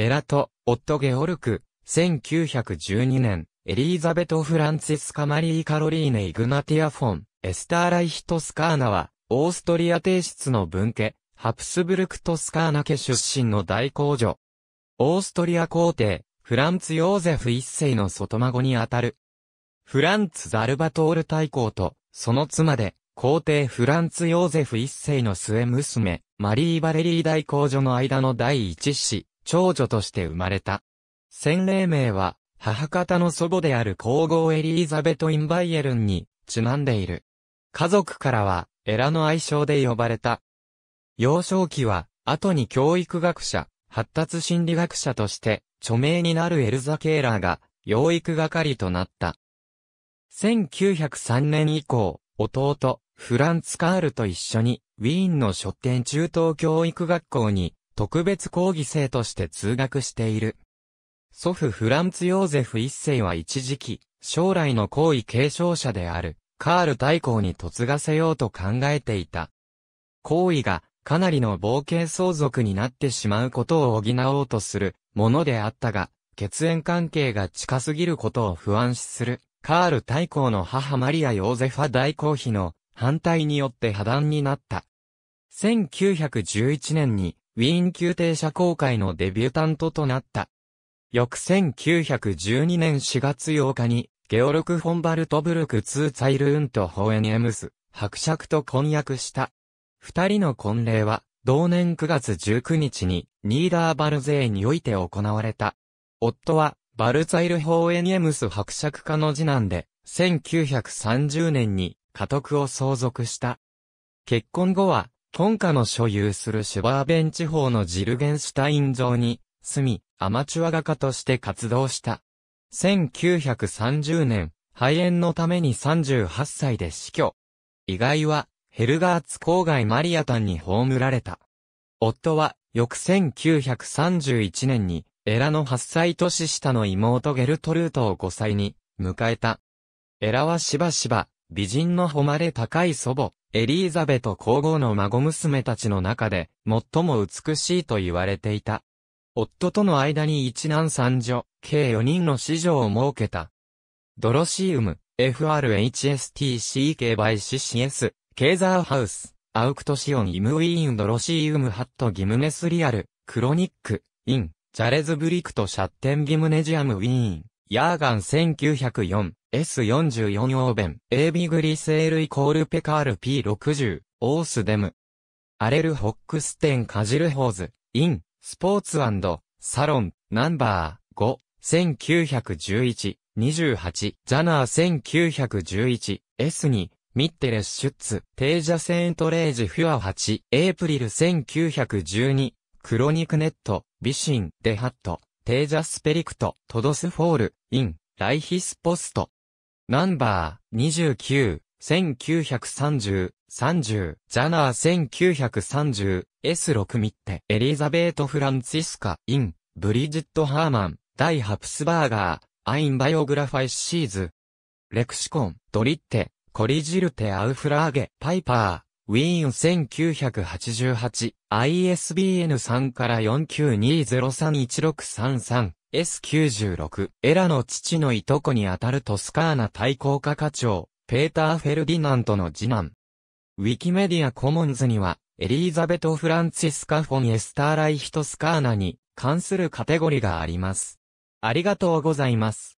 エラと、オット・ゲオルク、1912年、エリーザベト・フランツィスカ・マリー・カロリーネ・イグナティア・フォン、エスター・ライヒ・トスカーナは、オーストリア帝室の分家、ハプスブルク・トスカーナ家出身の大公女。オーストリア皇帝、フランツ・ヨーゼフ一世の外孫にあたる。フランツ・ザルバトール大公と、その妻で、皇帝フランツ・ヨーゼフ一世の末娘、マリー・バレリー大公女の間の第一子、長女として生まれた。洗礼名は、母方の祖母である皇后エリーザベト・インバイエルンに、ちなんでいる。家族からは、エラの愛称で呼ばれた。幼少期は、後に教育学者、発達心理学者として、著名になるエルザ・ケーラーが、養育係となった。1903年以降、弟、フランツ・カールと一緒に、ウィーンの書店中等教育学校に特別講義生として通学している。祖父フランツ・ヨーゼフ一世は一時期、将来の皇位継承者である、カール大公に嫁がせようと考えていた。皇位が、かなりの冒険相続になってしまうことを補おうとする、ものであったが、血縁関係が近すぎることを不安視する、カール大公の母マリア・ヨーゼファ大公妃の反対によって破談になった。1911年にウィーン宮廷社交開のデビュータントとなった。翌1912年4月8日に、ゲオルク・フォンバルトブルクツー・ツァイルーンとホエニエムス、伯爵と婚約した。二人の婚礼は、同年9月19日に、ニーダーバルゼーにおいて行われた。夫は、バルツァイル・ホーエニエムス伯爵家の次男で、1930年に家督を相続した。結婚後は、トンカの所有するシュバーベン地方のジルゲンシュタイン城に住み、アマチュア画家として活動した。1930年、肺炎のために38歳で死去。意外は、ヘルガーツ郊外マリアタンに葬られた。夫は、翌1931年に、エラの8歳年下の妹ゲルトルートを5歳に、迎えた。エラはしばしば、美人の誉れ高い祖母、エリーザベト皇后の孫娘たちの中で、最も美しいと言われていた。夫との間に一男三女、計四人の子女を設けた。ドロシウム、FRHSTCK by CCS、ケーザーハウス、アウクトシオンイムウィーンドロシウムハットギムネスリアル、クロニック、イン、ジャレズブリクトシャッテンギムネジアムウィーン、ヤーガン1904、S44 オーベン、エービグリセールイコールペカール P60、オースデム。アレルホックステンカジルホーズ、イン、スポーツサロン、ナンバー5、1911-28、ジャナー 1911S2、ミッテレシュッツ、テージャセントレージフュア8、エープリル1912、クロニクネット、ビシン、デハット、テージャスペリクト、トドスフォール、イン、ライヒスポスト。ナンバー29、1930、30、ジャナー 1930S6 ミッテ、エリザベート・フランツィスカ、イン、ブリジット・ハーマン、ダイ・ハプスバーガー、アイン・バイオグラファイ・シーズ、レクシコン、ドリッテ、コリジルテ・アウフラーゲ、パイパー、ウィーン1988、ISBN3 から4 9 2 0 3 1 6 3 3 S96、エラの父のいとこにあたるトスカーナ対抗課課長、ペーター・フェルディナントの次男。ウィキメディアコモンズには、エリーザベト・フランチスカ・フォン・エスター・ライヒトスカーナに関するカテゴリがあります。ありがとうございます。